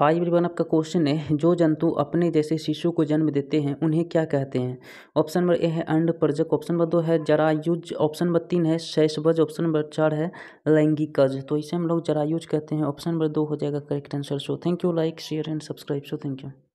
high everyone आपका question है जो जंतु अपने जैसे शिशु को जन्म देते हैं उन्हें क्या कहते हैं ऑप्शन नंबर ए है अंड प्रजक ऑप्शन नंबर दो है जरायुज ऑप्शन नंबर तीन है शैशवज ऑप्शन नंबर चार है लैंगिकज तो इसे हम लोग जरायुज कहते हैं ऑप्शन नंबर दो हो जाएगा correct answer so thank you like share and subscribe so thank you